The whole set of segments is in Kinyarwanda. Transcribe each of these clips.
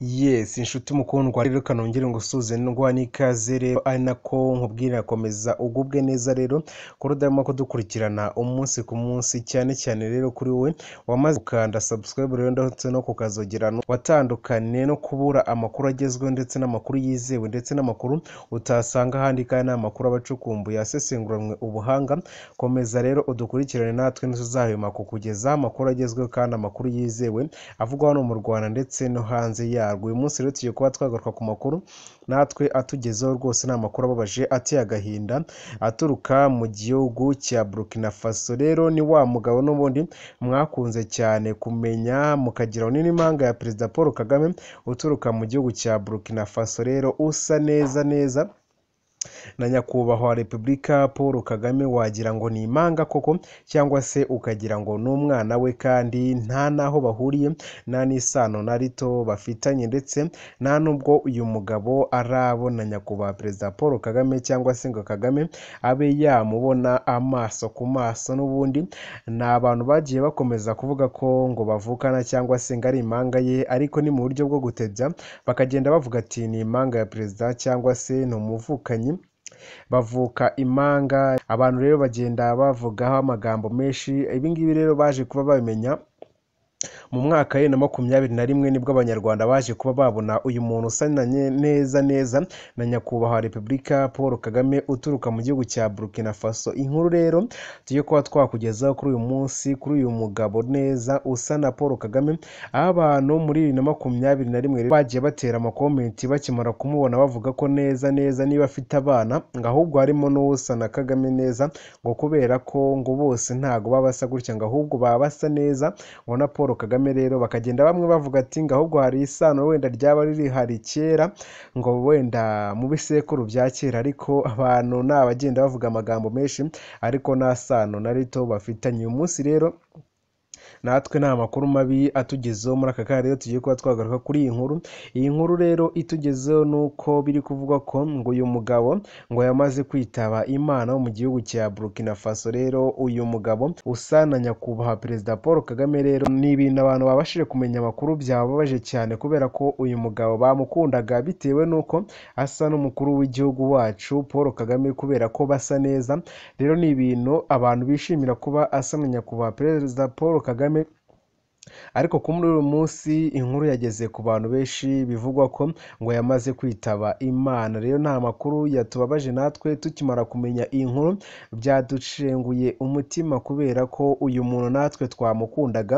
yesi inshuti mukundwa rero kanongere ngusuze ndwa n'ikaze rero ari nako nkubwira komeza ugubwe neza rero kuri udahema kudukurikirana umunsi ku munsi cyane cyane rero kuri wowe wamaze gukanda subscribe rero ndetse no kukazogera watandukanye no kubura amakuru agezweho ndetse n'amakuru yizewe ndetse n'amakuru utasanga ahandi kandi ni amakuru abacukumbuye asesenguranwe ubuhanga komeza rero udukurikirane natwe ntituzahema kukugeza amakuru agezweho kandi amakuru yizewe avugwa hano mu Rwanda ndetse no hanze yaho yarwo uyu munsi rero tugiye kuba twagaruka ku makuru natwe atugezeho rwose ni amakuru ababaje ateye agahinda aturuka mu gihugu cya burkina faso rero ni wa mugabo n'ubundi mwakunze cyane kumenya mukagira n'impanga ya perezida paul kagame uturuka mu gihugu cya burkina faso rero usa neza neza na nyakubahwa repubulika paul kagame wagira ngo ni impanga koko cyangwa se ukagira ngo ni umwana we kandi nta n'aho bahuriye nta n'isano na rito bafitanye ndetse nta n'ubwo uyu mugabo arabona nyakubahwa perezida paul kagame cyangwa se ngo kagame abe yamubona amaso ku maso n'ubundi ni abantu bagiye bakomeza kuvuga ko ngo bavukana cyangwa se ngo ari impanga ye ariko ni mu buryo bwo gutebya bakagenda bavuga ati ni impanga ya perezida cyangwa se ni umuvukanyi bavuka imanga abantu rero bagenda bavugaho amagambo menshi ibingibi rero baje kuba babimenya mu mwaka wa na makumyabiri na rimwe nibwo abanyarwanda baje kuba babona uyu muntu usa neza neza na nyakubahwa repubulika paul kagame uturuka mu gihugu cya burkina faso inkuru rero tujye kuba twakugezaho kuri uyu munsi kuri uyu mugabo neza usa na paul kagame aho abantu muri bibiri na makumyabiri na rimwe bagiye batera amakomenti bakimara kumubona bavuga ko neza neza niba afite abana ngo ahubwo harimo n'uwusa na kagame neza ngo kubera ko ngo bose ntago baba basa gutya ngo ahubwo baba basa neza ngo na paul Kagame rero bakagenda bamwe bavuga ati ngo ahubwo hari isano wenda ryaba rihari kera ngo wenda mu bisekuru bya kera ariko abantu ni abagenda bavuga amagambo menshi ariko nta sano na rito bafitanye, uyu munsi rero natwe ni amakuru mabi atugezeho muri aka kanya tugiye kuba twagaruka kuri iyi nkuru iyi nkuru rero itugezeho ni uko biri kuvugwa ko ngo uyu mugabo ngo yamaze kwitaba imana mu gihugu cya burkina faso rero uyu mugabo usa na nyakubahwa perezida paul kagame rero ni ibintu abantu babashije kumenya amakuru byababaje cyane kubera ko uyu mugabo bamukundaga bitewe n'uko asa n'umukuru w'igihugu wacu paul kagame kubera ko basa neza rero ni ibintu abantu bishimira kuba asa na nyakubahwa perezida paul kagame Kagame ariko kuri uyu munsi inkuru yageze ku bantu benshi bivugwa ko ngo yamaze kwitaba Imana rero nta makuru yatubabaje natwe tukimara kumenya iyi nkuru byaducenguye umutima kubera ko uyu muntu natwe twamukundaga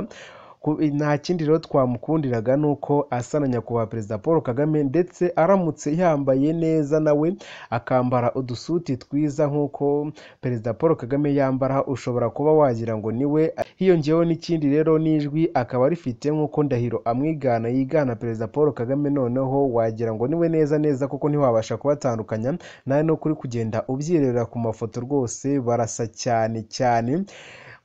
nta kindi rero twamukundiraga ni uko asa na nyakubahwa perezida paul kagame ndetse aramutse yambaye neza nawe akambara udusuti twiza nk'uko perezida paul kagame yambara ushobora kuba wagira ngo ni we hiyongeyeho n'ikindi rero n'ijwi akaba rifite nk'uko ndahiro amwigana yigana perezida paul kagame noneho wagira ngo niwe neza neza kuko ntiwabasha kubatandukanya nawe ni ukuri kugenda ubyirebera ku mafoto rwose barasa cyane cyane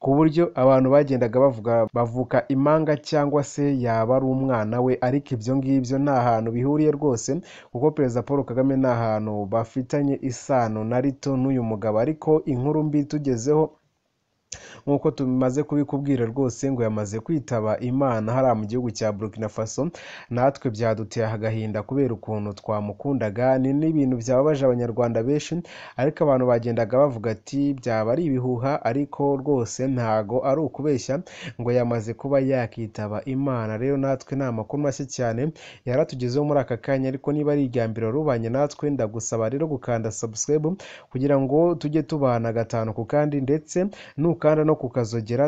ku buryo abantu bagendaga bavuga bavuka impanga cyangwa se yaba ari umwana we ariko ibyo ngibyo nta hantu bihuriye rwose kuko perezida paul kagame nta hantu bafitanye isano na rito n'uyu mugabo ariko inkuru mbi tugezeho nk'uko tumaze kubikubwira rwose ngo yamaze kwitaba imana hariya mu gihugu cya burkina faso natwe byaduteye agahinda kubera ukuntu twamukundaga ni n'ibintu byababaje abanyarwanda benshi ariko abantu bagendaga bavuga ati byaba ari ibihuha ariko rwose ntago ari ukubeshya ngo yamaze kuba yakitaba imana rero natwe ni amakuru mashya cyane yaratugezeho muri aka kanya ariko niba ari iryambiro rubanye natwe ndagusaba rero gukanda subscribe kugira ngo tujye tubana gatanu ku kandi ndetse nuko kandi no kukazogera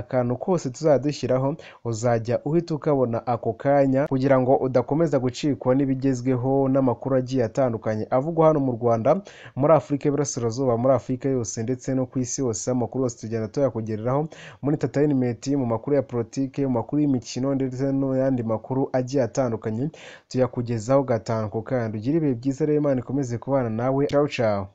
akantu kose tuzajya dushyiraho uzajya uhita ukabona ako kanya kugira ngo udakomeza gucikwa n'ibigezweho n'amakuru agiye atandukanye avugwa hano mu Rwanda muri Afurika y'Iburasirazuba muri Afurika yose ndetse no ku isi hose amakuru yose tugenda tuyakugereraho muri enterinimenti mu makuru ya politiki mu makuru y'imikino ndetse n'ayandi makuru agiye atandukanye tuyakugezaho gatanu ku kandi ugire ibihe byiza rero Imana ikomeze kubana nawe cawu cawu